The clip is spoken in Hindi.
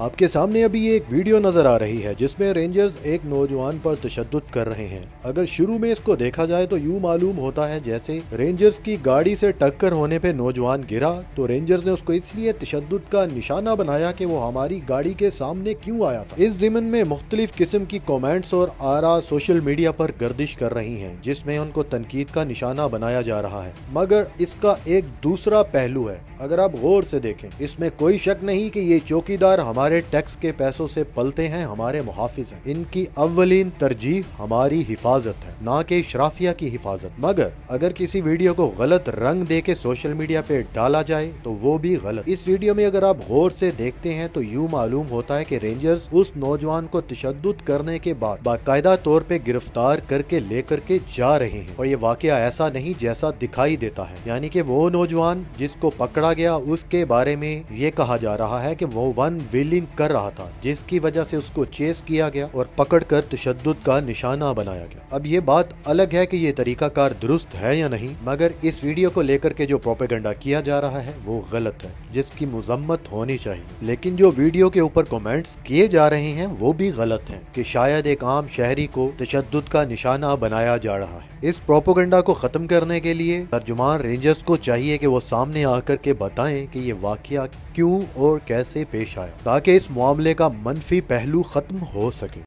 आपके सामने अभी एक वीडियो नज़र आ रही है जिसमें रेंजर्स एक नौजवान पर तशद कर रहे हैं अगर शुरू में इसको देखा जाए तो यूँ मालूम होता है जैसे रेंजर्स की गाड़ी से टक्कर होने पर नौजवान गिरा तो रेंजर्स ने उसको इसलिए तशद का निशाना बनाया कि वो हमारी गाड़ी के सामने क्यों आया था इस जिमन में मुख्तलिफ किस्म की कॉमेंट्स और आरा सोशल मीडिया पर गर्दिश कर रही है जिसमे उनको तनकीद का निशाना बनाया जा रहा है मगर इसका एक दूसरा पहलू है अगर आप गौर से देखें इसमें कोई शक नहीं कि ये चौकीदार हमारे हमारे टैक्स के पैसों से पलते हैं हमारे मुहाफिज हैं इनकी अवलिन तरजीह हमारी हिफाजत है ना कि शराफिया की हिफाजत मगर अगर किसी वीडियो को गलत रंग दे के सोशल मीडिया पे डाला जाए तो वो भी गलत इस वीडियो में अगर आप गौर से देखते हैं तो यूँ मालूम होता है की रेंजर्स उस नौजवान को तशद करने के बाद बाकायदा तौर पर गिरफ्तार करके लेकर के जा रहे हैं और ये वाक़ ऐसा नहीं जैसा दिखाई देता है यानी कि वो नौजवान जिसको पकड़ा गया उसके बारे में ये कहा जा रहा है कि वो वन विली फायरिंग कर रहा था जिसकी वजह से उसको चेस किया गया और पकड़कर तशद का निशाना बनाया गया अब ये बात अलग है कि ये तरीका कार दुरुस्त है या नहीं मगर इस वीडियो को लेकर के जो प्रोपेगेंडा किया जा रहा है वो गलत है जिसकी मुजम्मत होनी चाहिए लेकिन जो वीडियो के ऊपर कॉमेंट्स किए जा रहे हैं वो भी गलत है की शायद एक आम शहरी को तशद का निशाना बनाया जा रहा है इस प्रोपोगंडा को ख़त्म करने के लिए तर्जुमान रेंजर्स को चाहिए कि वो सामने आकर के बताएं कि ये वाकया क्यों और कैसे पेश आया ताकि इस मामले का मनफी पहलू ख़त्म हो सके